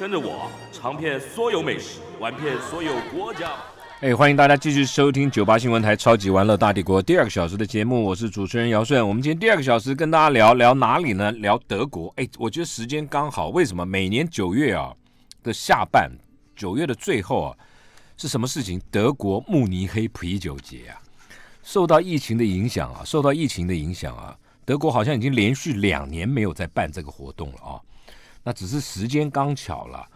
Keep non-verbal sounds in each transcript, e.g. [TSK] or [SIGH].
跟着我尝遍所有美食，玩遍所有国家。哎，欢迎大家继续收听九八新闻台《超级玩乐大帝国》第二个小时的节目，我是主持人姚顺。我们今天第二个小时跟大家聊聊哪里呢？聊德国。哎，我觉得时间刚好。为什么？每年九月啊的下半，九月的最后啊是什么事情？德国慕尼黑啤酒节啊，受到疫情的影响啊，受到疫情的影响啊，德国好像已经连续两年没有在办这个活动了啊。那只是时间刚巧了。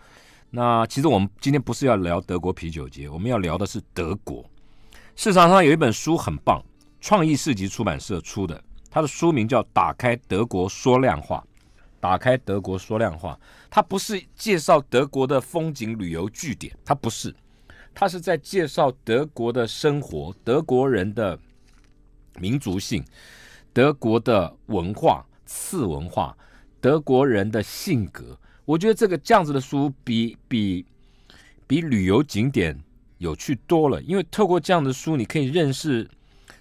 那其实我们今天不是要聊德国啤酒节，我们要聊的是德国。市场上有一本书很棒，创意市集出版社出的，它的书名叫《打开德国说亮话》。打开德国说亮话，它不是介绍德国的风景旅游据点，它不是，它是在介绍德国的生活，德国人的民族性，德国的文化次文化。德国人的性格，我觉得这个这样子的书比比比旅游景点有趣多了。因为透过这样的书，你可以认识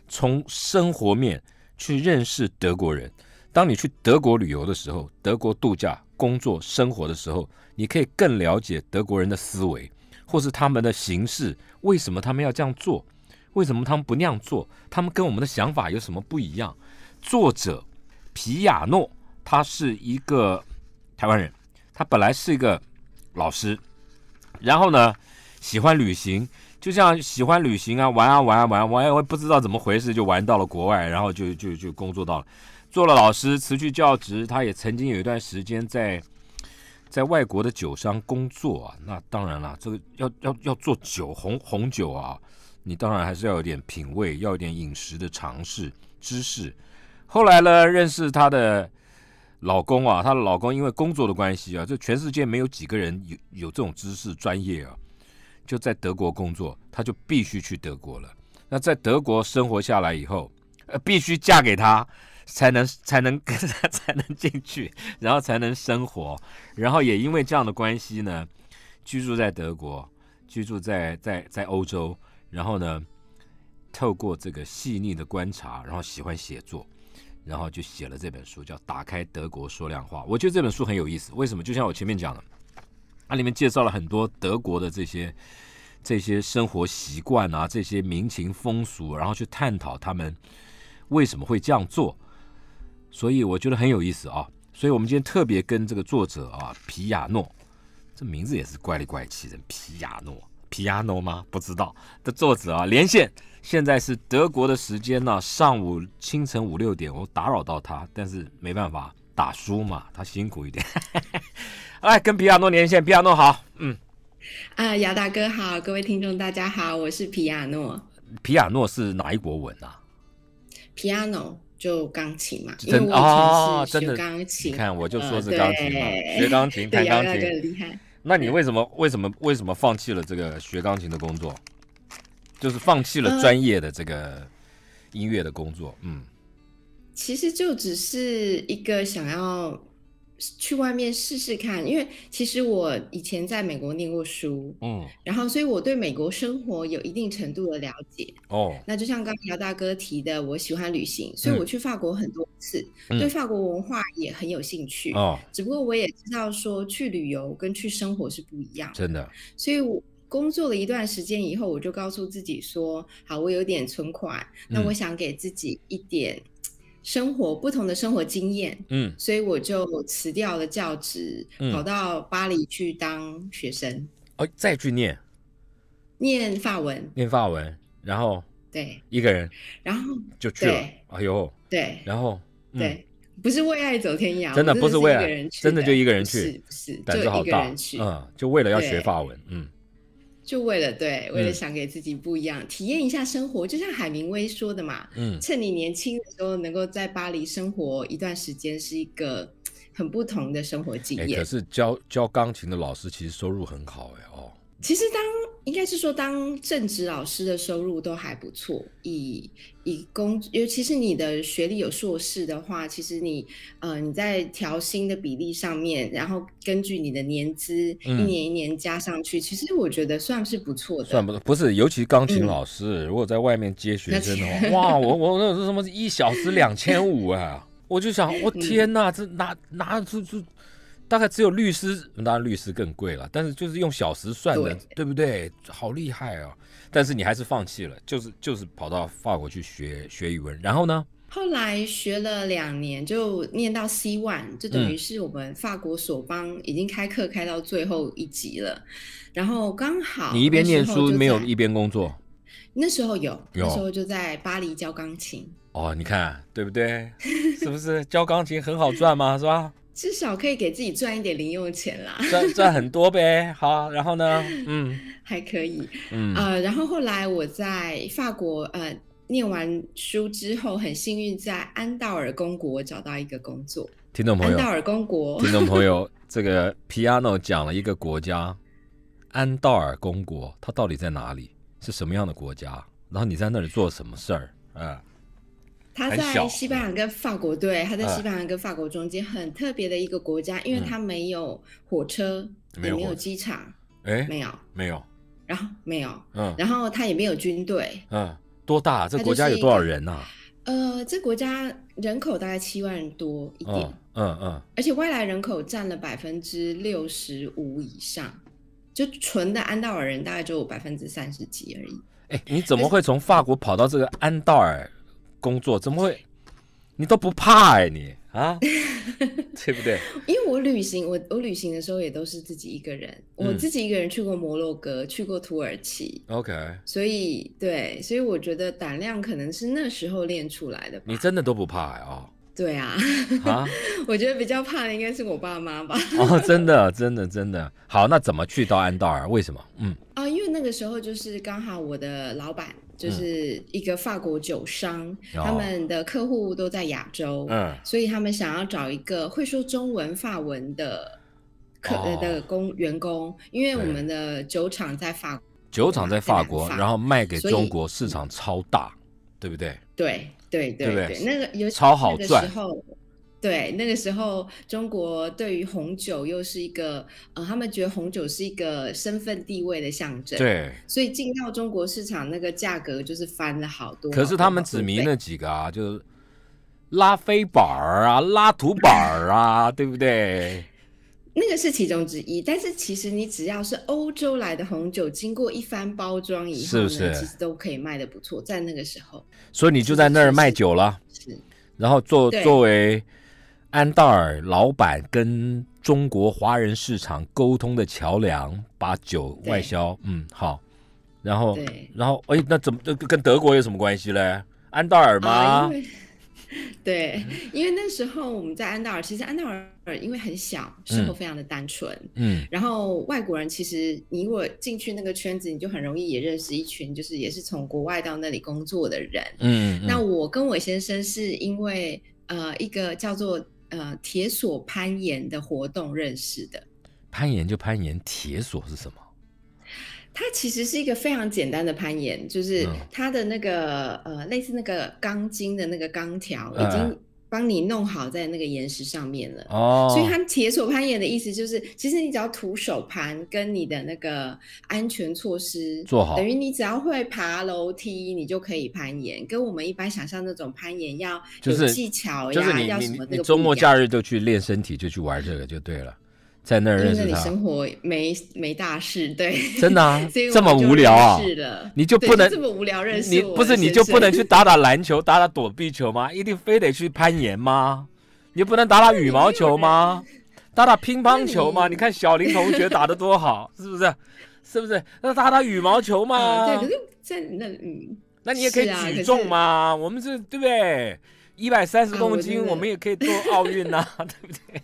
从生活面去认识德国人。当你去德国旅游的时候，德国度假、工作、生活的时候，你可以更了解德国人的思维，或是他们的形式，为什么他们要这样做，为什么他们不那样做，他们跟我们的想法有什么不一样？作者皮亚诺。他是一个台湾人，他本来是一个老师，然后呢，喜欢旅行，就像喜欢旅行啊玩啊玩啊玩，玩也不知道怎么回事就玩到了国外，然后就就就工作到了，做了老师辞去教职，他也曾经有一段时间在在外国的酒商工作啊，那当然了，这个要要要做酒红红酒啊，你当然还是要有点品味，要有点饮食的尝试知识。后来呢，认识他的。老公啊，她的老公因为工作的关系啊，这全世界没有几个人有有这种知识专业啊，就在德国工作，他就必须去德国了。那在德国生活下来以后，呃，必须嫁给他才能才能跟 [LAUGHS] 他才能进去，然后才能生活。然后也因为这样的关系呢，居住在德国，居住在在在欧洲，然后呢，透过这个细腻的观察，然后喜欢写作。然后就写了这本书，叫《打开德国说量化》。我觉得这本书很有意思，为什么？就像我前面讲的，它里面介绍了很多德国的这些这些生活习惯啊，这些民情风俗，然后去探讨他们为什么会这样做，所以我觉得很有意思啊。所以我们今天特别跟这个作者啊，皮亚诺，这名字也是怪里怪气的，皮亚诺。皮亚诺吗？不知道的作者啊，连线，现在是德国的时间呢，上午清晨五六点，我打扰到他，但是没办法，打输嘛，他辛苦一点。[LAUGHS] 来跟皮亚诺连线，皮亚诺好，嗯，啊，姚大哥好，各位听众大家好，我是皮亚诺，皮亚诺是哪一国文啊？皮亚诺就钢琴嘛，真的哦，真的是钢琴，看我就说是钢琴嘛，学钢琴，[LAUGHS] 弹钢琴厉害。那你为什么为什么为什么放弃了这个学钢琴的工作，就是放弃了专业的这个音乐的工作？嗯，其实就只是一个想要。去外面试试看，因为其实我以前在美国念过书，嗯，然后所以我对美国生活有一定程度的了解哦。那就像刚刚姚大哥提的，我喜欢旅行，所以我去法国很多次，对法国文化也很有兴趣哦。只不过我也知道说去旅游跟去生活是不一样，真的。所以我工作了一段时间以后，我就告诉自己说，好，我有点存款，那我想给自己一点。生活不同的生活经验，嗯，所以我就辞掉了教职，跑到巴黎去当学生，哦，再去念，念法文，念法文，然后对一个人，然后就去了，哎呦，对，然后对，不是为爱走天涯，真的不是为爱，真的就一个人去，是是，胆子好大，嗯，就为了要学法文，嗯。就为了对，为了想给自己不一样体验一下生活，就像海明威说的嘛，嗯，趁你年轻的时候能够在巴黎生活一段时间，是一个很不同的生活经验。可是教教钢琴的老师其实收入很好哎哦。其实当。应该是说，当正职老师的收入都还不错。以以工，尤其是你的学历有硕士的话，其实你，呃，你在调薪的比例上面，然后根据你的年资，一年一年加上去，其实我觉得算是不错的。算不错，不是？尤其钢琴老师，如果在外面接学生的，哇，[LAUGHS] 我我那什么一小时两千五啊，我就想，[LAUGHS] 我天哪，这拿拿出出。大概只有律师，当然律师更贵了。但是就是用小时算的，对不对？好厉害哦！但是你还是放弃了，就是就是跑到法国去学学语文。然后呢？后来学了两年，就念到 c one，就等于是我们法国索邦已经开课开到最后一集了。然后刚好你一边念书没有一边工作？那时候有，那时候就在巴黎教钢琴。哦，你看对不对？[LAUGHS] 是不是教钢琴很好赚嘛？是吧？至少可以给自己赚一点零用钱啦，赚赚很多呗。好，然后呢？[LAUGHS] 嗯，还可以。嗯啊，然后后来我在法国呃念完书之后，很幸运在安道尔公国找到一个工作。听众朋友，安道尔公国，听众朋友，[LAUGHS] 这个 Piano 讲了一个国家，安道尔公国，它到底在哪里？是什么样的国家？然后你在那里做什么事儿啊？他在西班牙跟法国对，他在西班牙跟法国中间很特别的一个国家，因为他没有火车，也没有机场，哎，没有没有，然后没有，嗯，然后他也没有军队，嗯，多大？这国家有多少人呢？呃，这国家人口大概七万多一点，嗯嗯，而且外来人口占了百分之六十五以上，就纯的安道尔人大概只有百分之三十几而已。哎，你怎么会从法国跑到这个安道尔？工作怎么会？你都不怕哎，你啊，[LAUGHS] 对不对？因为我旅行，我我旅行的时候也都是自己一个人，我自己一个人去过摩洛哥，去过土耳其，OK。所以对，所以我觉得胆量可能是那时候练出来的吧。你真的都不怕哦。对啊。啊？[LAUGHS] 我觉得比较怕的应该是我爸妈吧。哦，真的，真的，真的。好，那怎么去到安道尔？为什么？嗯。啊，因为那个时候就是刚好我的老板。就是一个法国酒商，他们的客户都在亚洲，嗯，所以他们想要找一个会说中文、法文的客的工员工，因为我们的酒厂在法，酒厂在法国，然后卖给中国市场超大，对不对？对对对对，那个有超好赚。对那个时候，中国对于红酒又是一个呃，他们觉得红酒是一个身份地位的象征。对，所以进到中国市场，那个价格就是翻了好多。可是他们指明那几个啊，就是拉菲板儿啊、拉图板儿啊，对不对？[LAUGHS] 那个是其中之一，但是其实你只要是欧洲来的红酒，经过一番包装以后，是不是其实都可以卖的不错？在那个时候，所以你就在那儿卖酒了，是，然后作作为。安道尔老板跟中国华人市场沟通的桥梁，把酒外销，嗯，好，然后，然后，哎，那怎么跟德国有什么关系嘞？安道尔吗？[LAUGHS] 对，因为那时候我们在安道尔，其实安道尔因为很小，生活非常的单纯，嗯，然后外国人其实你如果进去那个圈子，你就很容易也认识一群，就是也是从国外到那里工作的人，嗯，那我跟我先生是因为呃，一个叫做。呃，铁索攀岩的活动认识的，攀岩就攀岩，铁索是什么？它其实是一个非常简单的攀岩，就是它的那个呃，类似那个钢筋的那个钢条已经。帮你弄好在那个岩石上面了哦，所以它铁索攀岩的意思就是，其实你只要徒手攀，跟你的那个安全措施做好，等于你只要会爬楼梯，你就可以攀岩。跟我们一般想象那种攀岩要有技巧呀，要什么那个周末假日就去练身体，就去玩这个就对了。在那儿认识的。你生活没没大事，对。真的啊。[LAUGHS] 这么无聊啊。是的，你就不能这么无聊认识你？不是，你就不能去打打篮球、打打躲避球吗？一定非得去攀岩吗？你不能打打羽毛球吗？打打乒乓球吗？你看小林同学打的多好，[LAUGHS] 是不是？是不是？那打打羽毛球吗？对，可就在那。那你也可以举重嘛？我们是对不对？一百三十公斤，我们也可以做奥运呐，[LAUGHS] 对不对？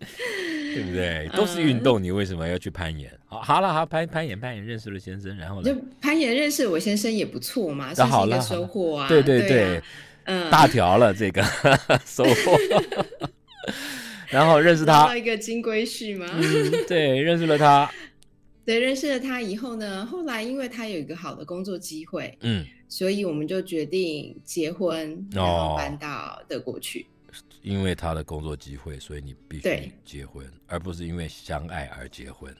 [LAUGHS] 对不对？都是运动，你为什么要去攀岩？好，好了，好攀攀岩，攀岩认识了先生，然后就攀岩认识我先生也不错嘛，是一个收获啊。对对对，嗯，大条了这个 [LAUGHS] 收获。[LAUGHS] 然后认识他，到一个金龟婿吗？对，认识了他。对，认识了他以后呢，后来因为他有一个好的工作机会，嗯，所以我们就决定结婚，然后搬到德国去。因为他的工作机会，所以你必须结婚，而不是因为相爱而结婚，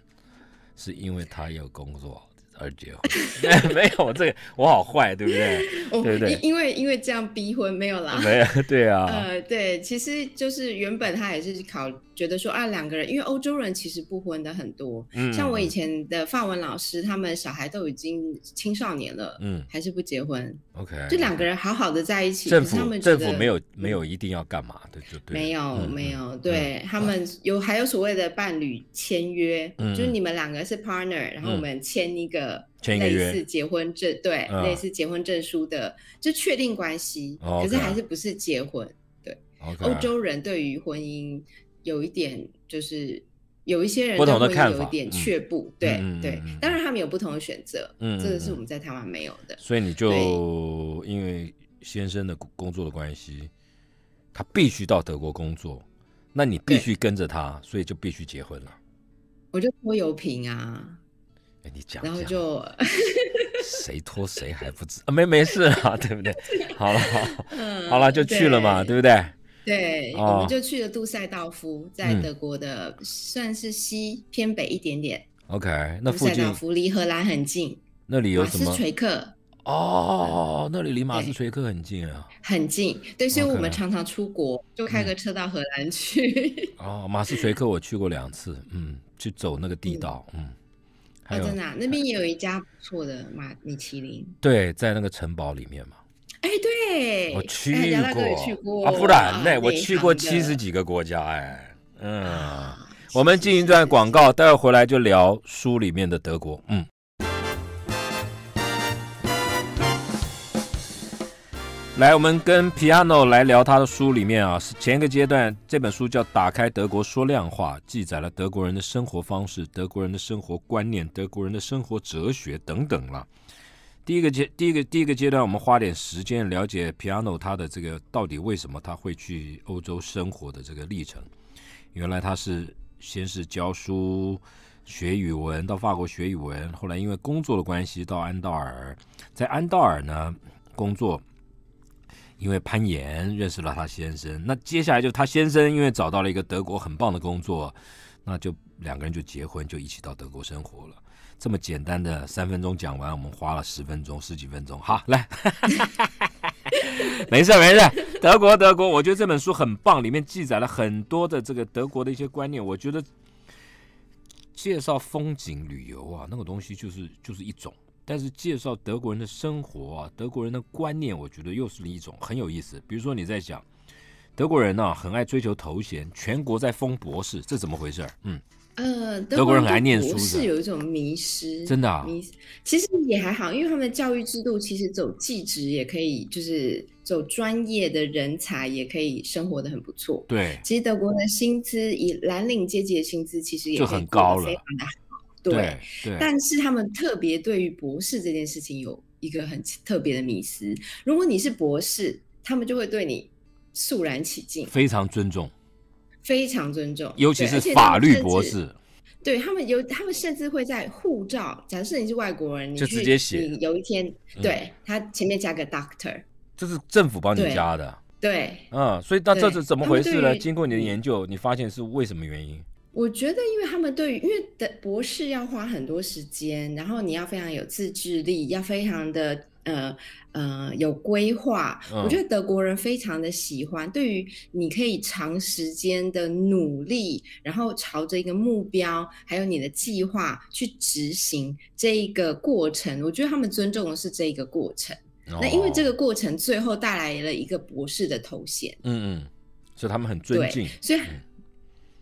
是因为他有工作而结婚。[LAUGHS] [LAUGHS] 没有，这个我好坏，对不对？[LAUGHS] 对对，因为因为这样逼婚没有啦，没有对啊。呃，对，其实就是原本他也是考。觉得说啊，两个人因为欧洲人其实不婚的很多，嗯，像我以前的范文老师，他们小孩都已经青少年了，嗯，还是不结婚。OK，就两个人好好的在一起，政府政府没有没有一定要干嘛的，就没有没有对他们有还有所谓的伴侣签约，就是你们两个是 partner，然后我们签一个类似结婚证，对，类似结婚证书的，就确定关系，可是还是不是结婚？对，欧洲人对于婚姻。有一点就是有一些人不同的看法，有一点却步。对对，当然他们有不同的选择。嗯，这个是我们在台湾没有的。所以你就因为先生的工作的关系，他必须到德国工作，那你必须跟着他，所以就必须结婚了。我就拖油瓶啊！哎，你讲，然后就谁拖谁还不知啊？没没事啊，对不对？[LAUGHS] 好了，好，好了就去了嘛，对不对？对，我们就去了杜塞道夫，在德国的算是西偏北一点点。OK，那杜塞道夫离荷兰很近，那里有什么？马斯垂克哦，那里离马斯垂克很近啊，很近。对，所以我们常常出国就开个车到荷兰去。哦，马斯垂克我去过两次，嗯，去走那个地道，嗯，还有，真的那边也有一家不错的马米其林，对，在那个城堡里面嘛。哎，对，我去过，啊，不然，呢？我去过七十几个国家，哎，嗯，我们进一段广告，待会回来就聊书里面的德国，嗯。来，我们跟 Piano 来聊他的书里面啊，是前一个阶段这本书叫《打开德国说亮话》，记载了德国人的生活方式、德国人的生活观念、德国人的生活哲学等等了。第一个阶第一个第一个阶段，我们花点时间了解 Piano 他的这个到底为什么他会去欧洲生活的这个历程。原来他是先是教书学语文到法国学语文，后来因为工作的关系到安道尔，在安道尔呢工作，因为攀岩认识了他先生。那接下来就他先生因为找到了一个德国很棒的工作，那就两个人就结婚就一起到德国生活了。这么简单的三分钟讲完，我们花了十分钟、十几分钟，哈，来，[LAUGHS] 没事没事，德国德国，我觉得这本书很棒，里面记载了很多的这个德国的一些观念，我觉得介绍风景旅游啊，那个东西就是就是一种，但是介绍德国人的生活、啊，德国人的观念，我觉得又是另一种，很有意思。比如说你在讲德国人呢，很爱追求头衔，全国在封博士，这怎么回事儿？嗯。呃，德国人念博士有一种迷失，真的迷其实也还好，因为他们的教育制度其实走技职也可以，就是走专业的人才也可以生活的很不错。对，其实德国的薪资以蓝领阶级的薪资其实也很高了，非常的对，但是他们特别对于博士这件事情有一个很特别的迷失。如果你是博士，他们就会对你肃然起敬，非常尊重。非常尊重，尤其是法律博士，对他们有他们甚至会在护照，假设你是外国人，就直接写。你有一天对他前面加个 Doctor，这是政府帮你加的。对，嗯，所以那这是怎么回事呢？经过你的研究，你发现是为什么原因？我觉得，因为他们对于因为的博士要花很多时间，然后你要非常有自制力，要非常的。呃呃，有规划，我觉得德国人非常的喜欢。对于你可以长时间的努力，然后朝着一个目标，还有你的计划去执行这一个过程，我觉得他们尊重的是这一个过程。那因为这个过程最后带来了一个博士的头衔，嗯嗯，所以他们很尊敬。所以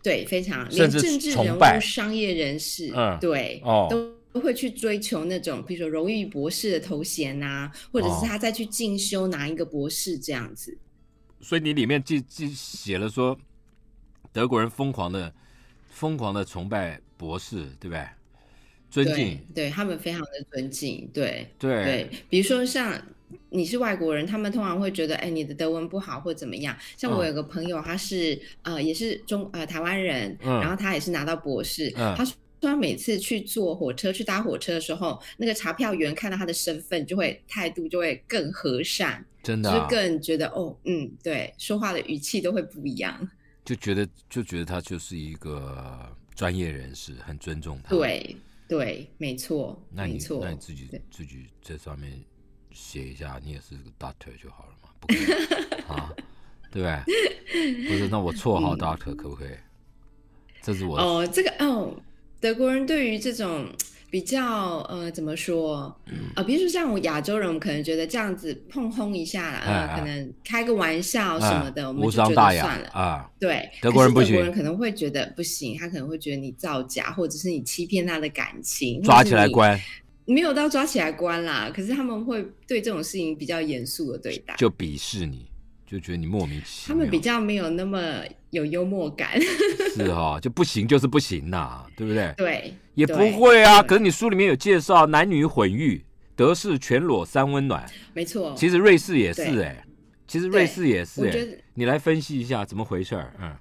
对，非常，甚至物、商业人士，嗯，对，哦，都。都会去追求那种，比如说荣誉博士的头衔呐，或者是他再去进修拿一个博士这样子。所以你里面既既写了说，德国人疯狂的，疯狂的崇拜博士，对不对？尊敬，对他们非常的尊敬，对对对。比如说像你是外国人，他们通常会觉得，哎，你的德文不好或怎么样。像我有个朋友，他是呃也是中呃台湾人，然后他也是拿到博士，他他每次去坐火车、去搭火车的时候，那个查票员看到他的身份，就会态度就会更和善，真的，就更觉得哦，嗯，对，说话的语气都会不一样，就觉得就觉得他就是一个专业人士，很尊重他。对对，没错。那你错，那你自己自己在上面写一下，你也是个大腿就好了嘛，[LAUGHS] 啊，对对？不是，那我绰号大腿可不可以？这是我哦，这个哦。德国人对于这种 [TSK] 比较呃怎么说啊？比如说像我亚洲人，我们可能觉得这样子碰轰一下了，可能开个玩笑什么的，我们就觉得算了啊。对，德国人不行，德国人可能会觉得不行，他可能会觉得你造假，或者是你欺骗他的感情，抓起来关。没有到抓起来关啦，可是他们会对这种事情比较严肃的对待，就鄙视你，就觉得你莫名其妙。他们比较没有那么。有幽默感，[LAUGHS] 是哈，就不行，就是不行呐，对不对？对，也不会啊。可是你书里面有介绍，男女混浴，德式全裸三温暖，没错。其实瑞士也是哎，其实瑞士也是哎，你来分析一下怎么回事儿？嗯，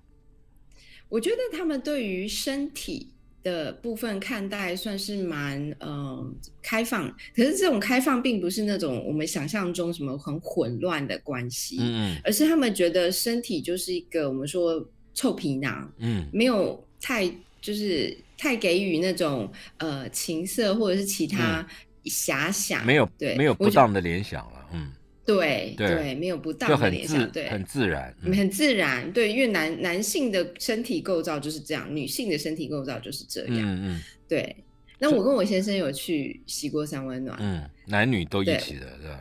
我觉得他们对于身体。的部分看待算是蛮嗯开放，可是这种开放并不是那种我们想象中什么很混乱的关系，嗯嗯，而是他们觉得身体就是一个我们说臭皮囊，嗯，没有太就是太给予那种呃情色或者是其他遐想，没有对，没有不当的联想了，嗯。对对，没有不当的联想，对，很自然，很自然，对，因为男男性的身体构造就是这样，女性的身体构造就是这样，嗯嗯，对。那我跟我先生有去洗过三温暖，嗯，男女都一起的，对。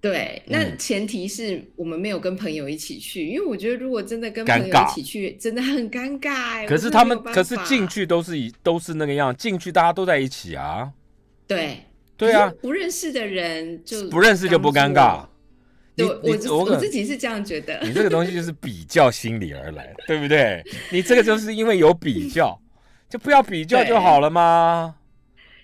对，那前提是我们没有跟朋友一起去，因为我觉得如果真的跟朋友一起去，真的很尴尬。可是他们，可是进去都是一都是那个样，进去大家都在一起啊，对，对啊，不认识的人就不认识就不尴尬。我我我我自己是这样觉得，你这个东西就是比较心理而来，对不对？你这个就是因为有比较，就不要比较就好了吗？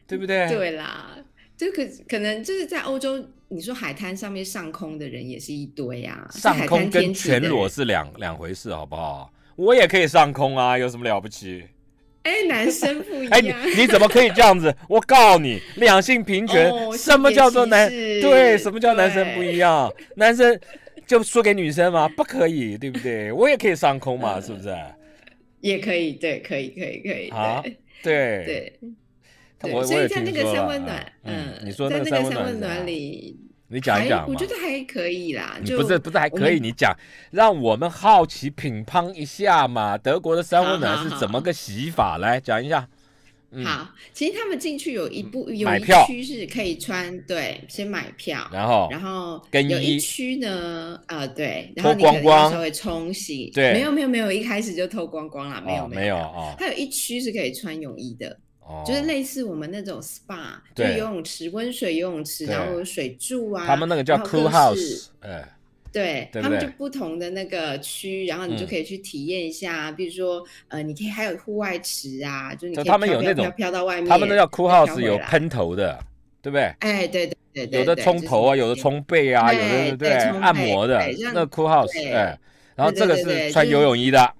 对不对？对啦，就可可能就是在欧洲，你说海滩上面上空的人也是一堆啊，上空跟全裸是两两回事，好不好？我也可以上空啊，有什么了不起？哎，男生不一样。哎，你你怎么可以这样子？我告诉你，两性平权。什么叫做男？对，什么叫男生不一样？男生就输给女生吗？不可以，对不对？我也可以上空嘛，是不是？也可以，对，可以，可以，可以。啊，对对对。所以在那个三温暖，嗯，你在那个三温暖里。你讲一讲，我觉得还可以啦。你不是不是还可以？你讲，让我们好奇品乓一下嘛。德国的三温冷是怎么个洗法？来讲一下。好，其实他们进去有一部有一区是可以穿，对，先买票，然后然后泳衣。有一区呢，呃，对，然后你可能稍微冲洗。对，没有没有没有，一开始就脱光光了，没有没有啊，它有一区是可以穿泳衣的。就是类似我们那种 SPA，就游泳池、温水游泳池，然后水柱啊。他们那个叫 Cool House，哎，对他们就不同的那个区，然后你就可以去体验一下。比如说，呃，你可以还有户外池啊，就是他们有那种飘到外面。他们都叫 Cool House，有喷头的，对不对？哎，对对对对，有的冲头啊，有的冲背啊，有的对对按摩的，那 Cool House，哎，然后这个是穿游泳衣的，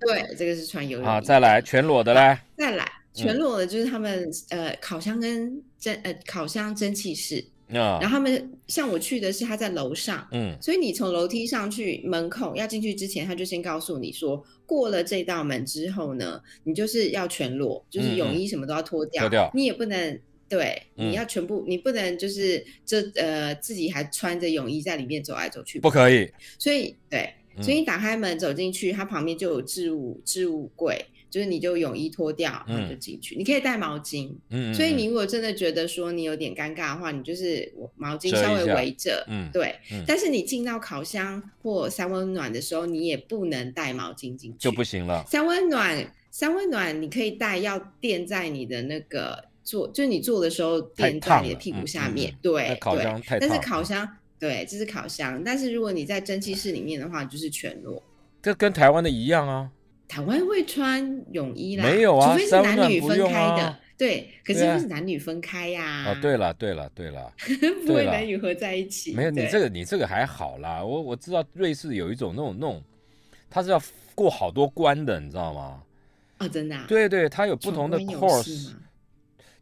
对，这个是穿游泳。衣啊，再来全裸的嘞！再来。全裸的，就是他们呃，烤箱跟蒸呃，烤箱蒸汽室。然后他们像我去的是他在楼上，嗯。所以你从楼梯上去门口要进去之前，他就先告诉你说，过了这道门之后呢，你就是要全裸，就是泳衣什么都要脱掉。脱掉。你也不能对，你要全部，你不能就是这呃自己还穿着泳衣在里面走来走去。不可以。所以对，所以你打开门走进去，它旁边就有置物置物柜。就是你就泳衣脱掉，你就进去。你可以带毛巾，所以你如果真的觉得说你有点尴尬的话，你就是毛巾稍微围着。嗯，对，但是你进到烤箱或三温暖的时候，你也不能带毛巾进去就不行了。三温暖，三温暖你可以带，要垫在你的那个坐，就是你坐的时候垫在你的屁股下面。对，烤箱太烫。但是烤箱对，这是烤箱。但是如果你在蒸汽室里面的话，就是全裸。这跟台湾的一样啊。台湾会穿泳衣啦，没有啊，是男女分开的，对，可是又是男女分开呀。哦，对了，对了，对了，[LAUGHS] 不会男女合在一起。没有你这个，你这个还好啦。我我知道瑞士有一种那种那种，它是要过好多关的，你知道吗？啊，真的。啊。对对，它有不同的 course，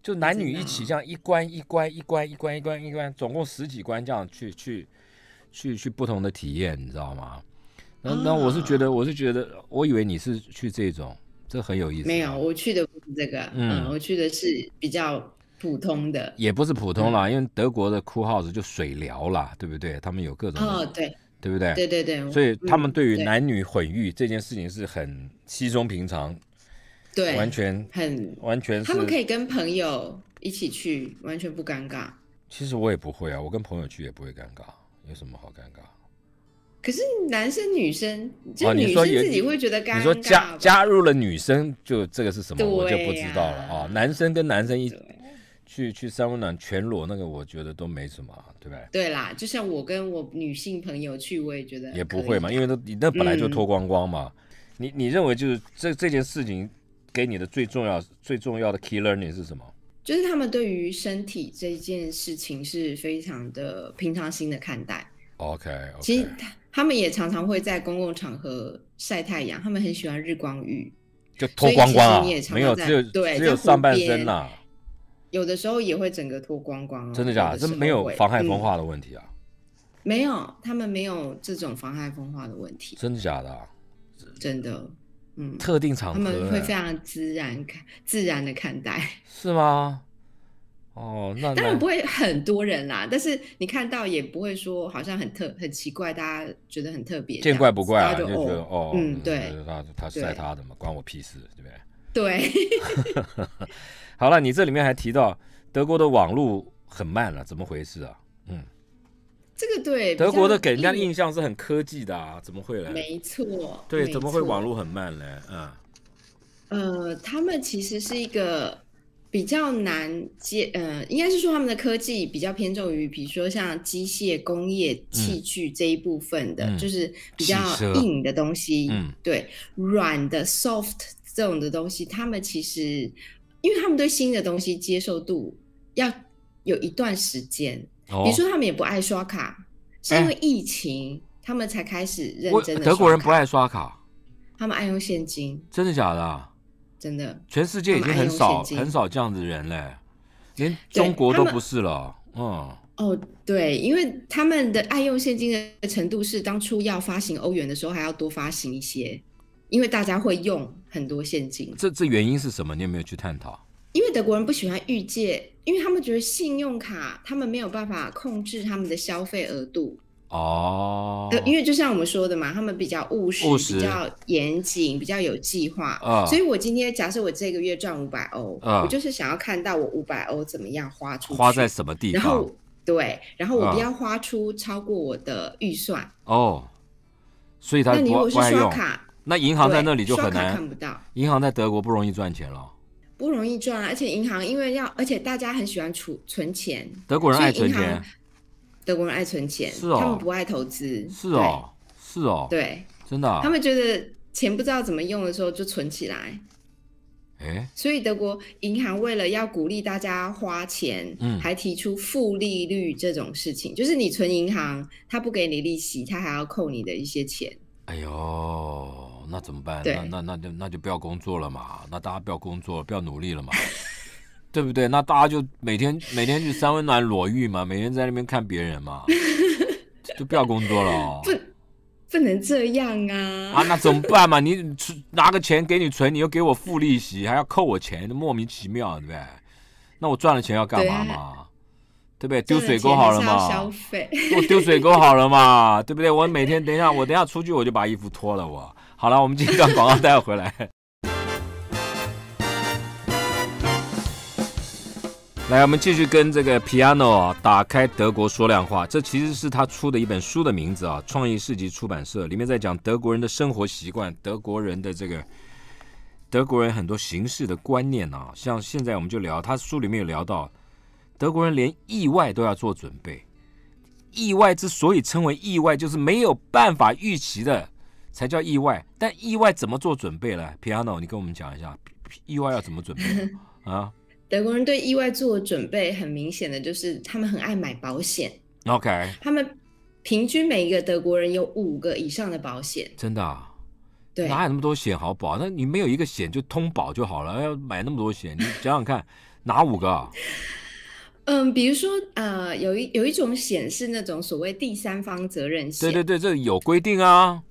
就男女一起这样一关一关一关一关一关一关，总共十几关这样去去去去不同的体验，你知道吗？那那我是觉得，我是觉得，我以为你是去这种，这很有意思。没有，我去的不是这个，嗯，我去的是比较普通的。也不是普通啦，因为德国的哭号子就水疗啦，对不对？他们有各种哦，对，对不对？对对对。所以他们对于男女混浴这件事情是很稀松平常，对，完全很完全，他们可以跟朋友一起去，完全不尴尬。其实我也不会啊，我跟朋友去也不会尴尬，有什么好尴尬？可是男生女生，就女生自己会觉得尴尬。你说加加入了女生，就这个是什么，我就不知道了啊。男生跟男生一去去三温暖全裸那个，我觉得都没什么，对不对？对啦，就像我跟我女性朋友去，我也觉得也不会嘛，因为那你那本来就脱光光嘛。你你认为就是这这件事情给你的最重要最重要的 key learning 是什么？就是他们对于身体这件事情是非常的平常心的看待。OK，其实他。他们也常常会在公共场合晒太阳，他们很喜欢日光浴，就脱光光啊！没有，只有对，只有上半身呐。有的时候也会整个脱光光，真的假的？这没有防害风化的问题啊？没有，他们没有这种防害风化的问题。真的假的？真的，嗯。特定场合他们会非常自然看，自然的看待。是吗？哦，那当然不会很多人啦，但是你看到也不会说好像很特很奇怪，大家觉得很特别，见怪不怪啊，就哦，嗯，对，他他是在他的嘛，关我屁事，对不对？对。[LAUGHS] 好了，你这里面还提到德国的网络很慢了，怎么回事啊？嗯，这个对，德国的给人家的印象是很科技的，啊，怎么会呢？没错，对，怎么会网络很慢呢？嗯，呃，他们其实是一个。比较难接，呃，应该是说他们的科技比较偏重于，比如说像机械、工业、器具这一部分的，就是比较硬的东西。嗯，对，软的、soft 这种的东西，他们其实，因为他们对新的东西接受度要有一段时间。哦。比如说他们也不爱刷卡，是因为疫情他们才开始认真的。德国人不爱刷卡，他们爱用现金。真的假的？真的，全世界已经很少很少这样子的人嘞，连中国都不是了。嗯，哦，对，因为他们的爱用现金的程度是当初要发行欧元的时候还要多发行一些，因为大家会用很多现金。这这原因是什么？你有没有去探讨？因为德国人不喜欢预借，因为他们觉得信用卡他们没有办法控制他们的消费额度。哦，因为就像我们说的嘛，他们比较务实，比较严谨，比较有计划。啊，所以我今天假设我这个月赚五百欧，我就是想要看到我五百欧怎么样花出去，花在什么地方。然后对，然后我不要花出超过我的预算。哦，所以他那你如果是刷卡，那银行在那里就很难看不到。银行在德国不容易赚钱了，不容易赚，而且银行因为要，而且大家很喜欢储存钱，德国人爱存钱。德国人爱存钱，是哦，他们不爱投资，是哦，是哦，对，真的，他们觉得钱不知道怎么用的时候就存起来，哎，所以德国银行为了要鼓励大家花钱，嗯，还提出负利率这种事情，就是你存银行，他不给你利息，他还要扣你的一些钱。哎呦，那怎么办？那那那就那就不要工作了嘛，那大家不要工作，不要努力了嘛。[LAUGHS] 对不对？那大家就每天每天去三温暖裸浴嘛，每天在那边看别人嘛，[LAUGHS] 就不要工作了。哦。不能这样啊！啊，那怎么办嘛？你拿个钱给你存，你又给我付利息，还要扣我钱，莫名其妙，对不对？那我赚了钱要干嘛嘛？对不对？丢水沟好了嘛？我丢水沟好了嘛？对不对？我每天等一下，我等一下出去我就把衣服脱了。我好了，我们进一段广告，带 [LAUGHS] 回来。来，我们继续跟这个 piano 啊，打开德国说亮话。这其实是他出的一本书的名字啊，创意世纪出版社里面在讲德国人的生活习惯，德国人的这个德国人很多形式的观念啊。像现在我们就聊，他书里面有聊到德国人连意外都要做准备。意外之所以称为意外，就是没有办法预期的才叫意外。但意外怎么做准备呢？piano，你跟我们讲一下，意外要怎么准备 [LAUGHS] 啊？德国人对意外做准备，很明显的就是他们很爱买保险。OK，他们平均每一个德国人有五个以上的保险。真的？对，哪有那么多险好保？那你没有一个险就通保就好了，要买那么多险，你想想看哪五个？[LAUGHS] 嗯，比如说，呃，有一有一种险是那种所谓第三方责任险。对对对，这有规定啊。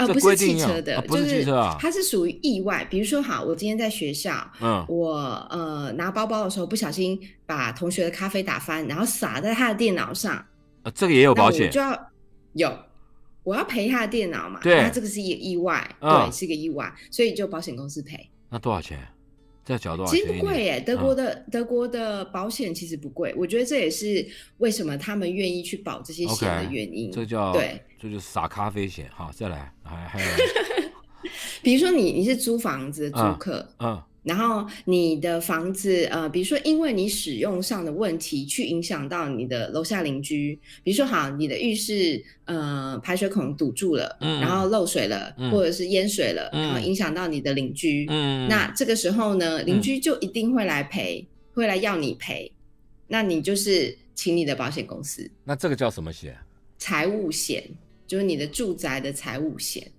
呃，不是汽车的，不是汽车啊，它是属于意外。比如说，好，我今天在学校，嗯，我呃拿包包的时候不小心把同学的咖啡打翻，然后洒在他的电脑上，啊，这个也有保险，就要有，我要赔他的电脑嘛，对，这个是一个意外，对，是个意外，所以就保险公司赔。那多少钱？这交多少钱？其实不贵耶，德国的德国的保险其实不贵，我觉得这也是为什么他们愿意去保这些险的原因。这叫对，这就是撒咖啡险。好，再来，还还有。[LAUGHS] 比如说你你是租房子租客，嗯。然后你的房子，呃，比如说因为你使用上的问题，去影响到你的楼下邻居，比如说好，你的浴室，呃，排水孔堵住了，嗯，然后漏水了，或者是淹水了，嗯，影响到你的邻居，嗯，那这个时候呢，邻居就一定会来赔，会来要你赔，那你就是请你的保险公司。那这个叫什么险？财务险，就是你的住宅的财务险。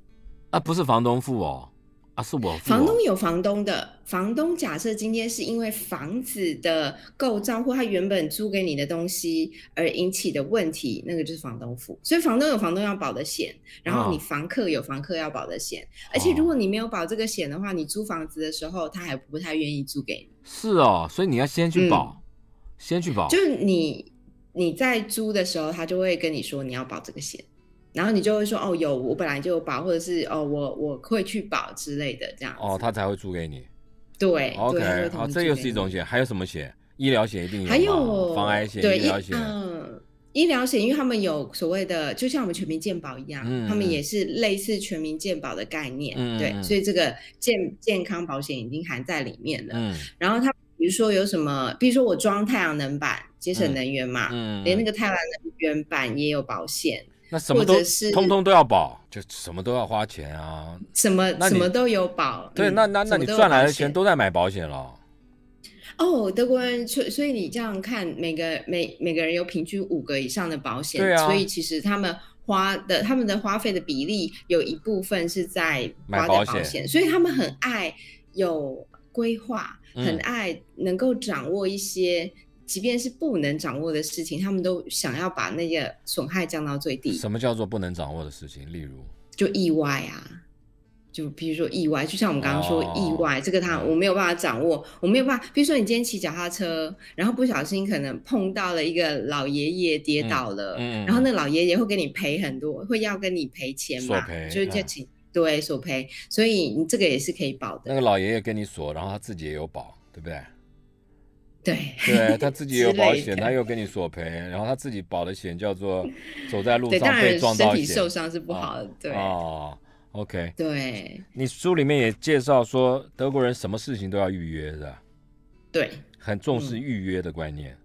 啊，不是房东付哦。啊，是我房东有房东的房东。假设今天是因为房子的构造或他原本租给你的东西而引起的问题，那个就是房东付。所以房东有房东要保的险，然后你房客有房客要保的险。而且如果你没有保这个险的话，你租房子的时候他还不太愿意租给你。是哦，所以你要先去保，先去保。就你你在租的时候，他就会跟你说你要保这个险。然后你就会说哦有我本来就保或者是哦我我会去保之类的这样子哦他才会租给你对 OK 好这又是一种险还有什么险医疗险一定有还有防癌险医疗险嗯医疗险因为他们有所谓的就像我们全民健保一样，他们也是类似全民健保的概念对，所以这个健健康保险已经含在里面了。然后他比如说有什么，比如说我装太阳能板节省能源嘛，连那个太阳能板也有保险。那什么都是通通都要保，就什么都要花钱啊，什么什么都有保。对，那那那你赚来的钱都在买保险了。哦，德国人，所所以你这样看，每个每每个人有平均五个以上的保险，所以其实他们花的他们的花费的比例有一部分是在花保险，所以他们很爱有规划，很爱能够掌握一些。即便是不能掌握的事情，他们都想要把那个损害降到最低。什么叫做不能掌握的事情？例如，就意外啊，就比如说意外，就像我们刚刚说意外，这个他我没有办法掌握，我没有办法。比如说你今天骑脚踏车，然后不小心可能碰到了一个老爷爷，跌倒了，然后那老爷爷会给你赔很多，会要跟你赔钱嘛？索赔，就是叫请对索赔，所以你这个也是可以保的。那个老爷爷跟你锁，然后他自己也有保，对不对？对，对，他自己有保险，他又跟你索赔，然后他自己保的险叫做 [LAUGHS] 走在路上被撞到险。然身体受伤是不好的。对哦 o k 对，你书里面也介绍说德国人什么事情都要预约的，对，很重视预约的观念。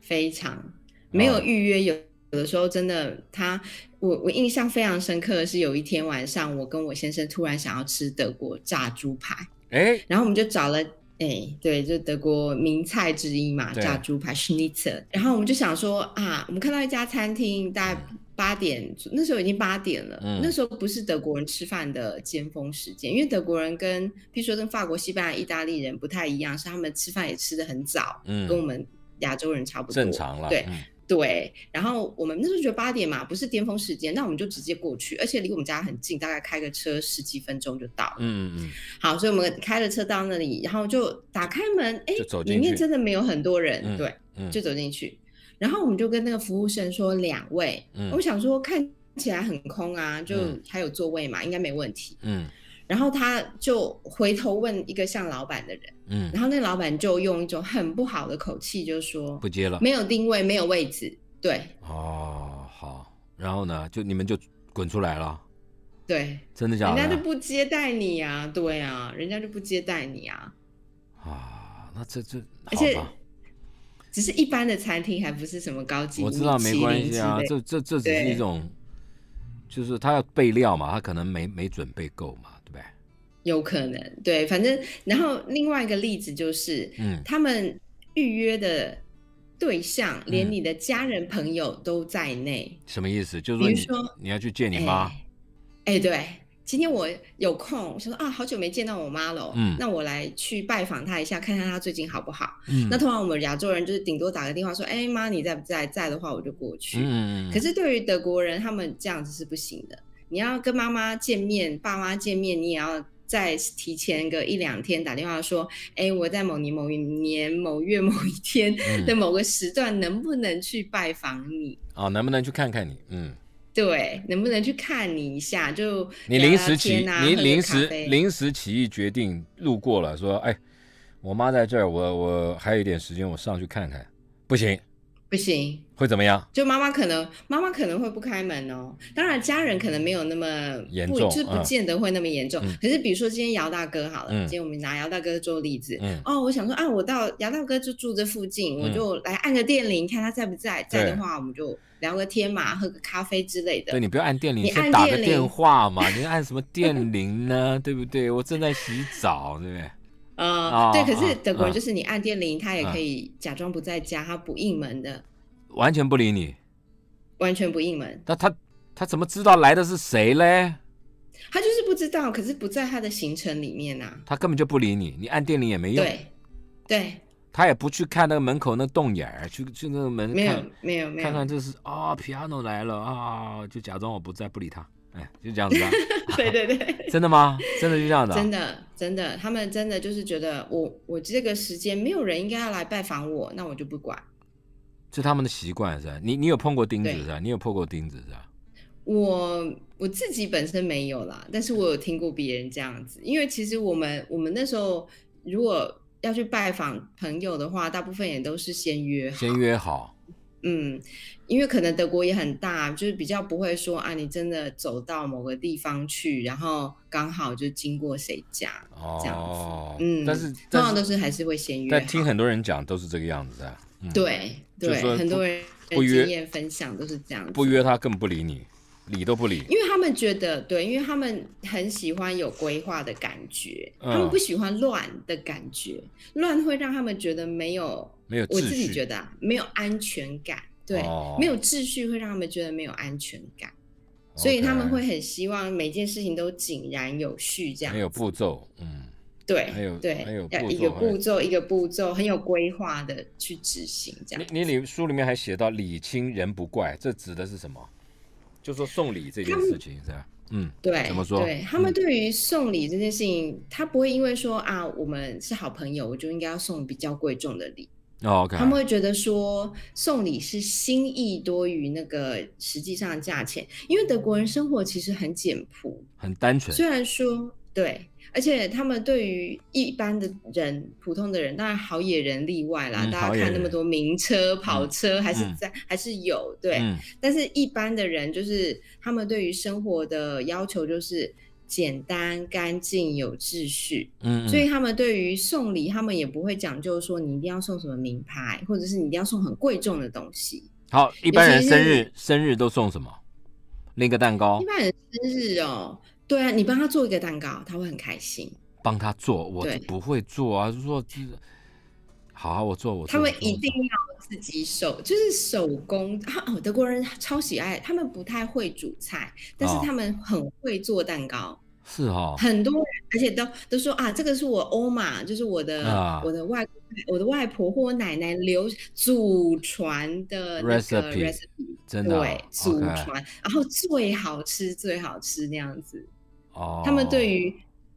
非常，没有预约有有的时候真的，他我我印象非常深刻的是有一天晚上，我跟我先生突然想要吃德国炸猪排，哎，然后我们就找了。哎，对，就德国名菜之一嘛，炸猪排 s c h n i t z e l 然后我们就想说啊，我们看到一家餐厅大概八点，那时候已经八点了。那时候不是德国人吃饭的尖峰时间，因为德国人跟，譬如说跟法国、西班牙、意大利人不太一样，是他们吃饭也吃的很早，嗯，跟我们亚洲人差不多，正常了，对。对，然后我们那时候觉得八点嘛，不是巅峰时间，那我们就直接过去，而且离我们家很近，大概开个车十几分钟就到了。嗯嗯嗯。好，所以我们开了车到那里，然后就打开门，哎，里面真的没有很多人，对，就走进去，然后我们就跟那个服务生说两位，我想说看起来很空啊，就还有座位嘛，应该没问题。嗯。然后他就回头问一个像老板的人，嗯，然后那老板就用一种很不好的口气就说不接了，没有定位，没有位置，对哦，好，然后呢，就你们就滚出来了，对，真的假的？人家就不接待你啊，对啊，人家就不接待你啊，啊，那这这，而且只是一般的餐厅，还不是什么高级，我知道没关系啊，这这这只是一种，就是他要备料嘛，他可能没没准备够嘛。有可能对，反正然后另外一个例子就是，嗯，他们预约的对象连你的家人朋友都在内，什么意思？就是说，你说你要去见你妈，哎，对，今天我有空，我说啊，好久没见到我妈了，嗯，那我来去拜访她一下，看看她最近好不好，嗯，那通常我们亚洲人就是顶多打个电话说，哎妈你在不在，在的话我就过去，嗯，可是对于德国人他们这样子是不行的，你要跟妈妈见面，爸妈见面，你也要。再提前个一两天打电话说，哎，我在某年某一年某月某一天的某个时段能不能去拜访你？啊，能不能去看看你？嗯，对，能不能去看你一下？就你临时起，你临时临时起意决定路过了，说，哎，我妈在这儿，我我还有一点时间，我上去看看，不行。不行，会怎么样？就妈妈可能，妈妈可能会不开门哦。当然，家人可能没有那么严重，就是不见得会那么严重。可是，比如说今天姚大哥好了，今天我们拿姚大哥做例子。哦，我想说啊，我到姚大哥就住这附近，我就来按个电铃，看他在不在。在的话，我们就聊个天嘛，喝个咖啡之类的。对你不要按电铃，你按电话嘛。你按什么电铃呢？对不对？我正在洗澡，对不对。啊，对，可是德国人就是你按电铃，他也可以假装不在家，他不应门的，完全不理你，完全不应门。那他他怎么知道来的是谁嘞？他就是不知道，可是不在他的行程里面呐。他根本就不理你，你按电铃也没用。对对。他也不去看那个门口那洞眼儿，去去那个门。没有没有没有。看看这是啊，piano 来了啊，就假装我不在，不理他。哎，就这样子啊。[LAUGHS] 对对对。[LAUGHS] 真的吗？真的就这样的？真的。真的，他们真的就是觉得我我这个时间没有人应该要来拜访我，那我就不管，是他们的习惯是吧？你你有碰过钉子是吧？你有碰过钉子是吧？我我自己本身没有啦，但是我有听过别人这样子，因为其实我们我们那时候如果要去拜访朋友的话，大部分也都是先约，先约好。嗯，因为可能德国也很大，就是比较不会说啊，你真的走到某个地方去，然后刚好就经过谁家哦，这样子。嗯，但是通常都是还是会先约。但听很多人讲都是这个样子的。对，对，很多人经验分享都是这样，不约他更不理你。理都不理，因为他们觉得对，因为他们很喜欢有规划的感觉，他们不喜欢乱的感觉，乱会让他们觉得没有没有，我自己觉得没有安全感，对，没有秩序会让他们觉得没有安全感，所以他们会很希望每件事情都井然有序，这样很有步骤，嗯，对，还有对，还有一个步骤一个步骤很有规划的去执行这样。你你里书里面还写到理清人不怪，这指的是什么？就说送礼这件事情是吧？嗯，对，怎么说？对他们对于送礼这件事情，他不会因为说啊，我们是好朋友，我就应该要送比较贵重的礼。哦，他们会觉得说送礼是心意多于那个实际上的价钱，因为德国人生活其实很简朴，很单纯。虽然说对。而且他们对于一般的人、普通的人，当然好野人例外啦。大家看那么多名车、跑车，还是在，还是有对。但是，一般的人就是他们对于生活的要求就是简单、干净、有秩序。嗯。所以他们对于送礼，他们也不会讲究说你一定要送什么名牌，或者是你一定要送很贵重的东西。好，一般人生日生日都送什么？拎个蛋糕。一般人生日哦。对啊，你帮他做一个蛋糕，他会很开心。帮他做，我不会做啊，就说就是好啊，我做我。做。他们一定要自己手，就是手工。德国人超喜爱，他们不太会煮菜，但是他们很会做蛋糕。是哦，很多，而且都都说啊，这个是我欧玛，就是我的我的外我的外婆或我奶奶留祖传的那 recipe，真的祖传，然后最好吃最好吃那样子。他们对于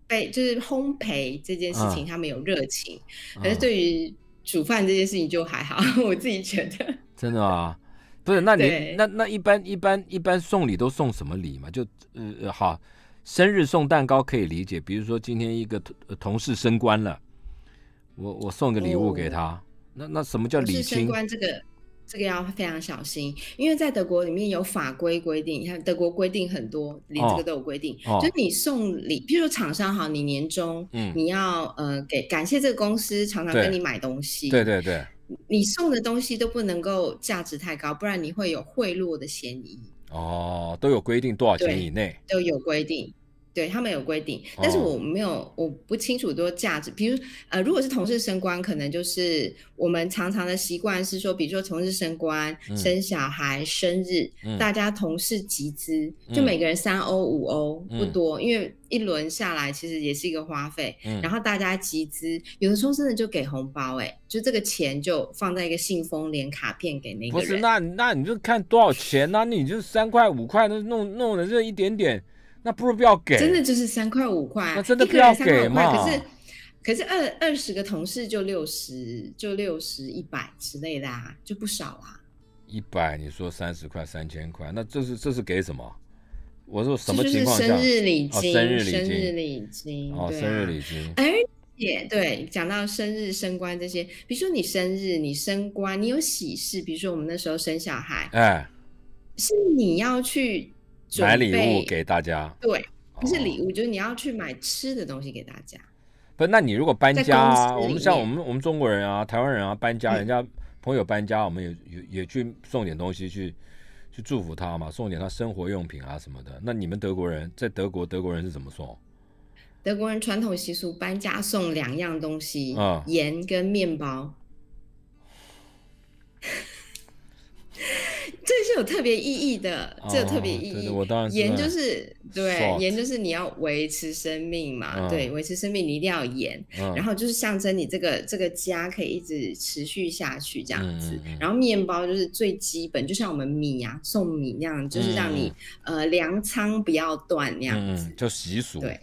被就是烘焙这件事情，他们有热情，可、是对于煮饭这件事情就还好。[LAUGHS] 我自己觉得真的啊，不是？那你那那一般一般一般送礼都送什么礼嘛？就呃好，生日送蛋糕可以理解。比如说今天一个同同事升官了，我我送个礼物给他，那那什么叫礼升官这个？这个要非常小心，因为在德国里面有法规规定，你看德国规定很多，连这个都有规定。就你送礼，譬如厂商好，你年终，嗯，你要呃给感谢这个公司常常跟你买东西，对对对，你送的东西都不能够价值太高，不然你会有贿赂的嫌疑。哦，都有规定多少钱以内都有规定。对他们有规定，但是我没有，我不清楚多价值。比如，呃，如果是同事升官，可能就是我们常常的习惯是说，比如说同事升官、生小孩、生日，大家同事集资，就每个人三欧五欧不多，因为一轮下来其实也是一个花费。然后大家集资，有的时候真的就给红包，哎，就这个钱就放在一个信封连卡片给那个人。不是，那那你就看多少钱呢？你就三块五块，那弄弄了这一点点。那不如不要给，真的就是三块五块啊，一个人三块五块。可是可是二二十个同事就六十就六十一百之类的啊，就不少啊。一百你说三十块三千块，那这是这是给什么？我说什么情况？生日礼金，生日礼金，生日礼金。而且对，讲到生日升官这些，比如说你生日你升官你有喜事，比如说我们那时候生小孩，哎，是你要去。买礼物给大家，对，不是礼物，就是你要去买吃的东西给大家。不，那你如果搬家，我们像我们我们中国人啊，台湾人啊搬家，人家朋友搬家，我们也也也去送点东西去去祝福他嘛，送点他生活用品啊什么的。那你们德国人在德国，德国人是怎么送？德国人传统习俗搬家送两样东西，盐跟面包。这是有特别意义的，这有特别意义。我当然盐就是对，盐就是你要维持生命嘛，对，维持生命你一定要盐。然后就是象征你这个这个家可以一直持续下去这样子。然后面包就是最基本，就像我们米啊送米那样，就是让你呃粮仓不要断那样子。就习俗，对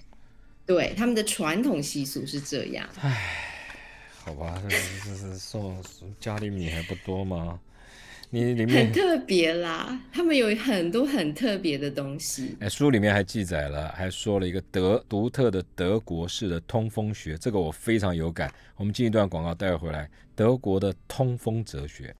对，他们的传统习俗是这样。唉，好吧，这是送家里米还不多吗？你里面很特别啦，他们有很多很特别的东西。哎，书里面还记载了，还说了一个德独特的德国式的通风学，这个我非常有感。我们进一段广告，待会回来。德国的通风哲学。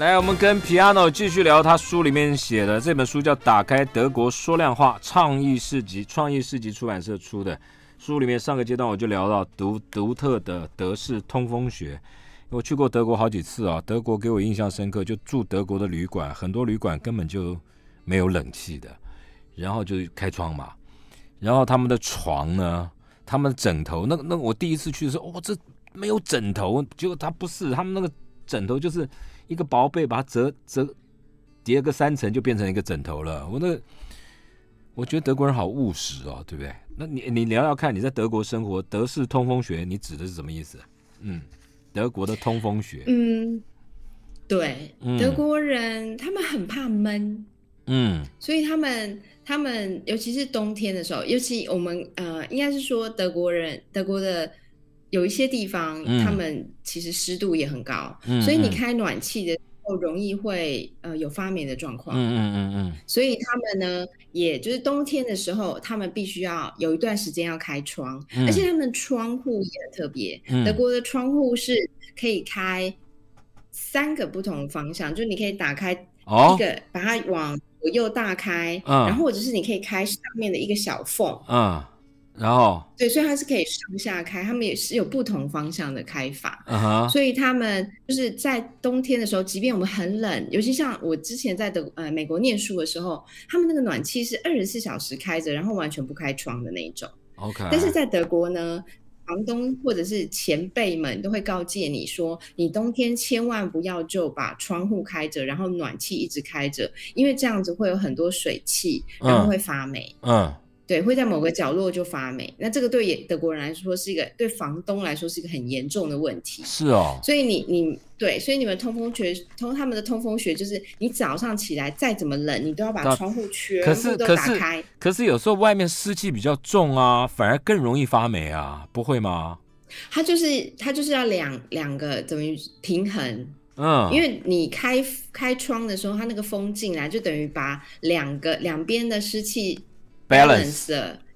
来，我们跟 Piano 继续聊他书里面写的。这本书叫《打开德国说量化》，创意市集》，创意市集出版社出的。书里面上个阶段我就聊到独独特的德式通风学，我去过德国好几次啊，德国给我印象深刻，就住德国的旅馆，很多旅馆根本就没有冷气的，然后就开窗嘛，然后他们的床呢，他们的枕头，那那我第一次去的时候，哇，这没有枕头，结果他不是，他们那个枕头就是一个薄被，把它折折叠个三层就变成一个枕头了，我那个。我觉得德国人好务实哦，对不对？那你你聊聊看，你在德国生活，德式通风学你指的是什么意思？嗯，德国的通风学。嗯，对，德国人他们很怕闷，嗯，所以他们他们尤其是冬天的时候，尤其我们呃，应该是说德国人德国的有一些地方，他们其实湿度也很高，所以你开暖气的。哦，容易会呃有发霉的状况，嗯嗯嗯嗯，所以他们呢，也就是冬天的时候，他们必须要有一段时间要开窗，而且他们窗户也很特别，德国的窗户是可以开三个不同方向，就你可以打开一个，把它往左右大开，嗯，然后或者是你可以开上面的一个小缝，嗯。然后，对，所以它是可以上下开，他们也是有不同方向的开法，所以他们就是在冬天的时候，即便我们很冷，尤其像我之前在德呃美国念书的时候，他们那个暖气是二十四小时开着，然后完全不开窗的那一种。OK。但是在德国呢，房东或者是前辈们都会告诫你说，你冬天千万不要就把窗户开着，然后暖气一直开着，因为这样子会有很多水汽，然后会发霉。嗯。对，会在某个角落就发霉。那这个对德国人来说是一个，对房东来说是一个很严重的问题。是哦。所以你你对，所以你们通风学，通他们的通风学就是，你早上起来再怎么冷，你都要把窗户全部都打开。可是有时候外面湿气比较重啊，反而更容易发霉啊，不会吗？它就是它就是要两两个怎么平衡？嗯，因为你开开窗的时候，它那个风进来，就等于把两个两边的湿气。balance，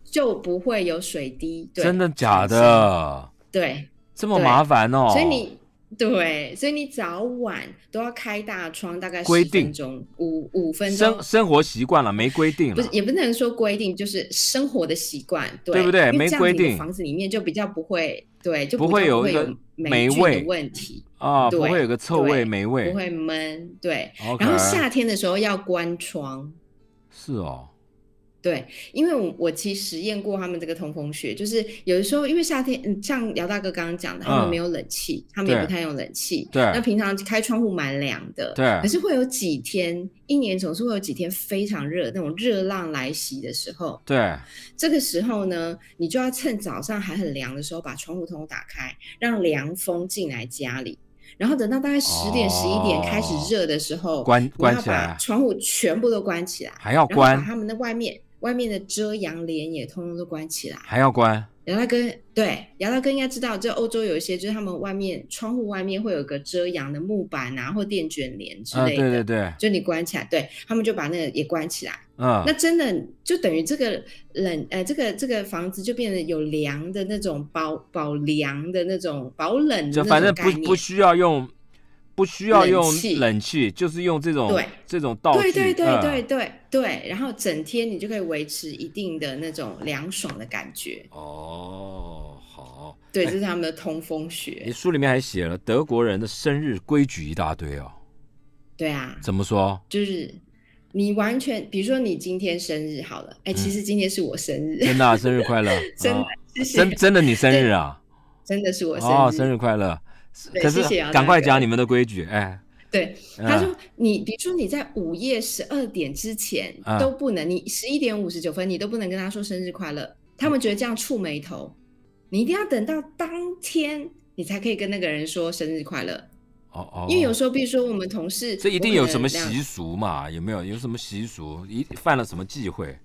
就不会有水滴。真的假的？对，这么麻烦哦。所以你对，所以你早晚都要开大窗，大概十分钟、五五分钟。生生活习惯了，没规定，不是也不能说规定，就是生活的习惯，对不对？没规定，房子里面就比较不会，对，就不会有一个霉味问题啊，不会有个臭味、霉味，不会闷，对。然后夏天的时候要关窗，是哦。对，因为我我其实验过他们这个通风穴，就是有的时候因为夏天，嗯，像姚大哥刚刚讲的，他们没有冷气，他们也不太用冷气，对。那平常开窗户蛮凉的，对。可是会有几天，一年总是会有几天非常热，那种热浪来袭的时候，对。这个时候呢，你就要趁早上还很凉的时候，把窗户通统打开，让凉风进来家里，然后等到大概十点十一点开始热的时候，关关起来，窗户全部都关起来，还要关他们的外面。外面的遮阳帘也通通都关起来，还要关。杨大哥，对，杨大哥应该知道，就欧洲有一些，就是他们外面窗户外面会有个遮阳的木板啊，或电卷帘之类的。对对对，就你关起来，对他们就把那个也关起来。嗯，那真的就等于这个冷，呃，这个这个房子就变得有凉的那种保保凉的那种保冷的，反正不不需要用。不需要用冷气，就是用这种对这种倒对对对对对对，然后整天你就可以维持一定的那种凉爽的感觉。哦，好，对，这是他们的通风学。你书里面还写了德国人的生日规矩一大堆哦。对啊。怎么说？就是你完全，比如说你今天生日好了，哎，其实今天是我生日，真的，生日快乐，[LAUGHS] 真的，真真的你生日啊，真的是我生哦、生日快乐。可是，赶快讲你们的规矩哎！对，他说你，比如说你在午夜十二点之前都不能，你十一点五十九分你都不能跟他说生日快乐，他们觉得这样触眉头。你一定要等到当天，你才可以跟那个人说生日快乐。哦哦，因为有时候，比如说我们同事，这一定有什么习俗嘛？有没有？有什么习俗？一犯了什么忌讳？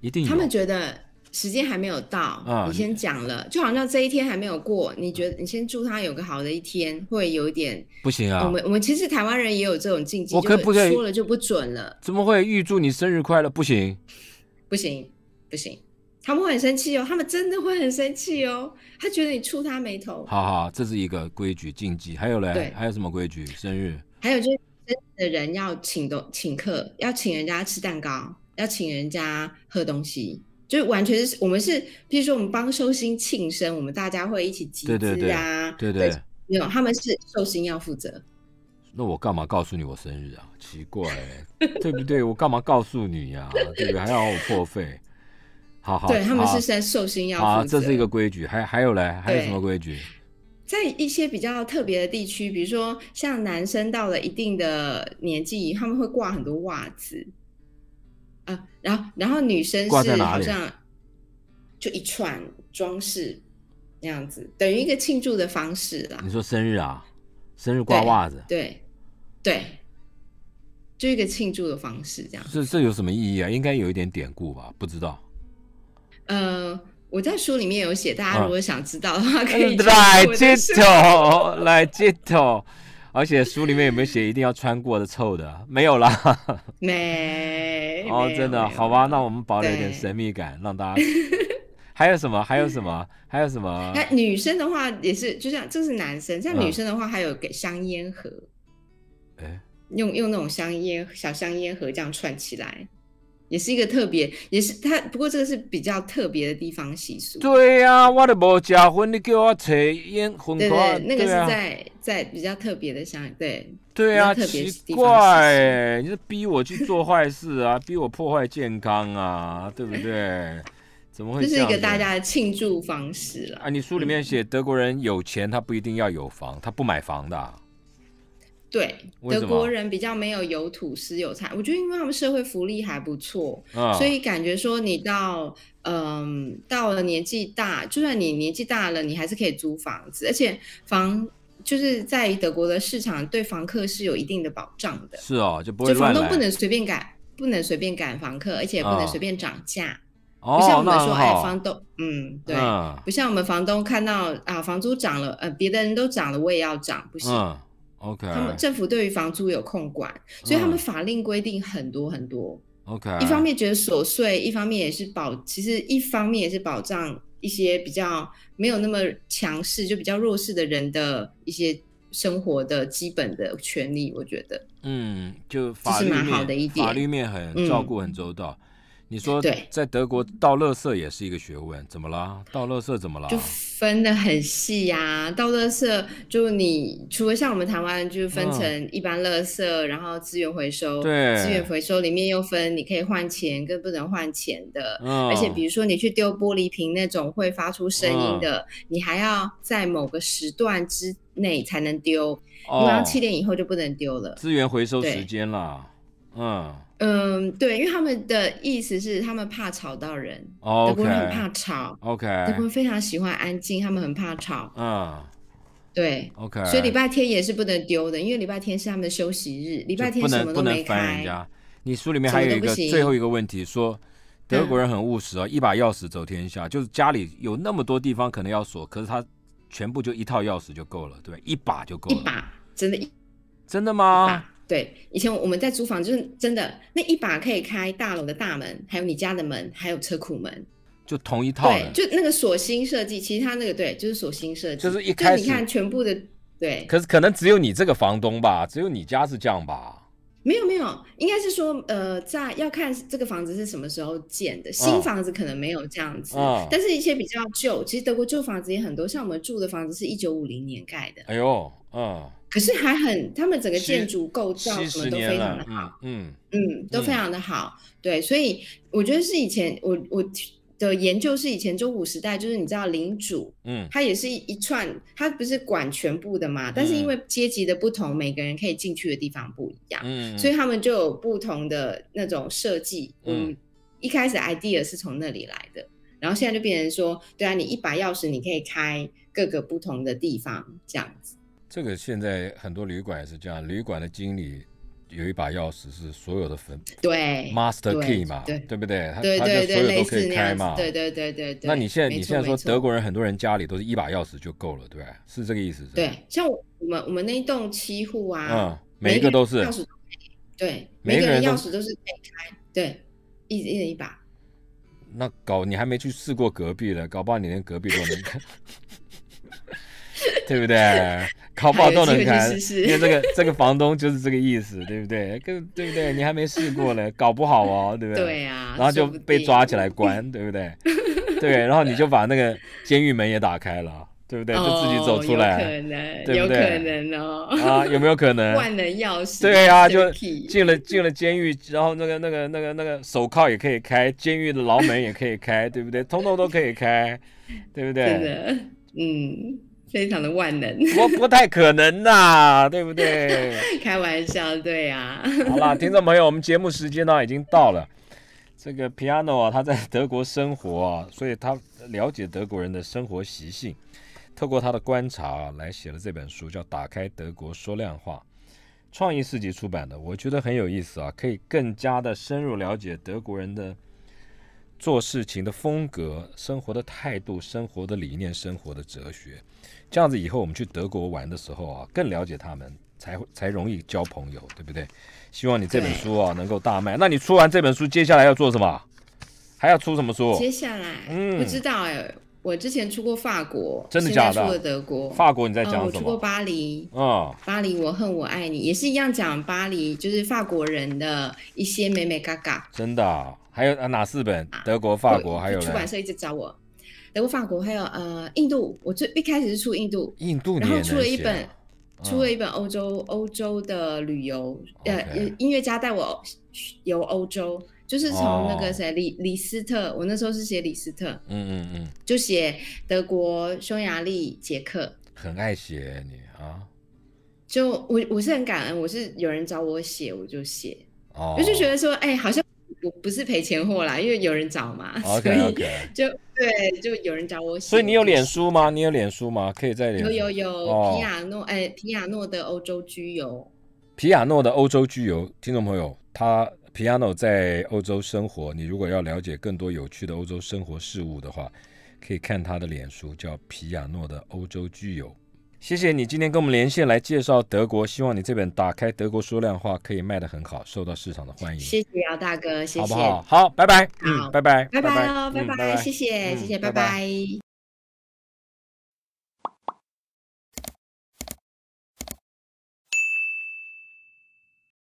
一定他们觉得。时间还没有到，你先讲了，就好像这一天还没有过。你觉得你先祝他有个好的一天，会有一点不行啊？我们我们其实台湾人也有这种禁忌，我不说了就不准了。怎么会预祝你生日快乐？不行，不行，不行，他们会很生气哦，他们真的会很生气哦，他觉得你触他眉头。好好，这是一个规矩禁忌。还有嘞，还有什么规矩？生日还有就是，的人要请东请客，要请人家吃蛋糕，要请人家喝东西。就完全是我们是，比如说我们帮寿星庆生，我们大家会一起集资啊，对对，没有他们是寿星要负责。那我干嘛告诉你我生日啊？奇怪，对不对？我干嘛告诉你呀？对不对？还要我破费？好，好，对，他们是寿星要负责。这是一个规矩，还还有嘞，还有什么规矩？在一些比较特别的地区，比如说像男生到了一定的年纪，他们会挂很多袜子。啊，然后然后女生是好像，就一串装饰那样子，等于一个庆祝的方式啦。你说生日啊，生日挂袜子，对对，就一个庆祝的方式这样。这这有什么意义啊？应该有一点典故吧？不知道。呃，我在书里面有写，大家如果想知道的话，可以来接头，来接头。而且书里面有没有写一定要穿过的臭的？没有啦，没哦，真的好吧？那我们保留一点神秘感，让大家 [LAUGHS] 还有什么？还有什么？还有什么？那女生的话也是，就像这是男生，像女生的话还有给香烟盒，哎，用用那种香烟小香烟盒这样串起来。也是一个特别，也是他，不过这个是比较特别的地方习俗。对呀，我都无结婚，你叫我扯烟？对对，那个是在在比较特别的乡，对对啊，奇怪，你是逼我去做坏事啊，[LAUGHS] 逼我破坏健康啊，对不对？怎么会？这是一个大家的庆祝方式了啊！你书里面写德国人有钱，他不一定要有房，他不买房的。对，德国人比较没有有土私有产，我觉得因为他们社会福利还不错，所以感觉说你到嗯到了年纪大，就算你年纪大了，你还是可以租房子，而且房就是在德国的市场对房客是有一定的保障的。是哦，就不会就房东不能随便赶，不能随便赶房客，而且不能随便涨价。哦，不像我们说，哎，房东，嗯，对，不像我们房东看到啊房租涨了，呃别的人都涨了，我也要涨，不行。O.K.，他们政府对于房租有控管，所以他们法令规定很多很多。O.K.，一方面觉得琐碎，一方面也是保，其实一方面也是保障一些比较没有那么强势，就比较弱势的人的一些生活的基本的权利。我觉得，嗯，就法律面，法律面很照顾很周到。你说对，在德国倒垃圾也是一个学问，怎么啦？倒垃圾怎么啦？就分得很细呀。倒垃圾就你除了像我们台湾，就是分成一般垃圾，然后资源回收。对，资源回收里面又分你可以换钱跟不能换钱的。而且比如说你去丢玻璃瓶那种会发出声音的，你还要在某个时段之内才能丢，因为七点以后就不能丢了。资源回收时间啦，嗯。嗯，对，因为他们的意思是他们怕吵到人，德国人很怕吵，OK，德国非常喜欢安静，他们很怕吵，嗯，对，OK，所以礼拜天也是不能丢的，因为礼拜天是他们的休息日，礼拜天什么都没开。你书里面还有一个最后一个问题说，德国人很务实啊，一把钥匙走天下，就是家里有那么多地方可能要锁，可是他全部就一套钥匙就够了，对一把就够了，一把真的，真的吗？对，以前我们在租房，就是真的那一把可以开大楼的大门，还有你家的门，还有车库门，就同一套。对，就那个锁芯设计，其他那个对，就是锁芯设计。就是一，就你看全部的对。可是可能只有你这个房东吧，只有你家是这样吧？没有没有，应该是说呃，在要看这个房子是什么时候建的，新房子可能没有这样子，但是一些比较旧，其实德国旧房子也很多，像我们住的房子是一九五零年盖的。哎呦，啊。可是还很，他们整个建筑构造什么都非常的好，嗯嗯都非常的好，对，所以我觉得是以前我我的研究是以前中古时代，就是你知道领主，嗯，他也是一一串，他不是管全部的嘛，但是因为阶级的不同，每个人可以进去的地方不一样，嗯，所以他们就有不同的那种设计，嗯，一开始 idea 是从那里来的，然后现在就变成说，对啊，你一把钥匙，你可以开各个不同的地方，这样子。这个现在很多旅馆也是这样，旅馆的经理有一把钥匙是所有的分对，Master Key 嘛，对不对？对对对，都可以开对对对对对。那你现在你现在说德国人很多人家里都是一把钥匙就够了，对是这个意思是对，像我我们我们那一栋七户啊，嗯，每一个都是钥匙都可以，对，每一个人钥匙都是可以开，对，一一人一把。那搞你还没去试过隔壁了，搞不好你连隔壁都能开，[LAUGHS] 对不对？搞不好都能开，因为这个这个房东就是这个意思，[LAUGHS] 对不对？跟对不对？你还没试过呢，[LAUGHS] 搞不好哦，对不对？对啊，然后就被抓起来关，对不对？对，然后你就把那个监狱门也打开了，对不对？就自己走出来，可能有可能哦。啊，有没有可能？[LAUGHS] 万能钥匙。对啊，就进了进了监狱，然后那个那个那个那个手铐也可以开，监狱的牢门也可以开，对不对？通通都可以开，对不对？真的，嗯。非常的万能，不不太可能呐，对不对？[LAUGHS] 开玩笑，对呀。[LAUGHS] 好了，听众朋友，我们节目时间呢已经到了。这个 Piano 啊，他在德国生活啊，所以他了解德国人的生活习性，透过他的观察来写了这本书，叫《打开德国说亮话》，创意世纪出版的，我觉得很有意思啊，可以更加的深入了解德国人的做事情的风格、生活的态度、生活的理念、生活的哲学。这样子以后我们去德国玩的时候啊，更了解他们，才会才容易交朋友，对不对？希望你这本书啊能够大卖。那你出完这本书，接下来要做什么？还要出什么书？接下来，嗯，不知道哎。我之前出过法国，真的假的？出了德国，法国你在讲。我出过巴黎，嗯，巴黎我恨我爱你，也是一样讲巴黎，就是法国人的一些美美嘎嘎。真的，还有哪四本？德国、法国还有出版社一直找我。德国、法国还有呃，印度，我最一开始是出印度，印度，然后出了一本，出了一本欧洲欧洲的旅游，呃，音乐家带我游欧洲，就是从那个谁李李斯特，我那时候是写李斯特，嗯嗯嗯，就写德国、匈牙利、捷克，很爱写你啊，就我我是很感恩，我是有人找我写我就写，我就觉得说，哎，好像。我不是赔钱货啦，因为有人找嘛，[LAUGHS] 所以就对，就有人找我写。所以你有脸书吗？你有脸书吗？可以在脸有有有皮亚诺，哎，皮亚诺的欧洲居游，皮亚诺的欧洲居游，听众朋友，他皮亚诺在欧洲生活，你如果要了解更多有趣的欧洲生活事物的话，可以看他的脸书，叫皮亚诺的欧洲居游。谢谢你今天跟我们连线来介绍德国，希望你这本《打开德国说量化》可以卖的很好，受到市场的欢迎。谢谢姚大哥，谢谢，好不好？好，拜拜。嗯，拜拜，拜拜，拜拜，谢谢，谢谢，拜拜。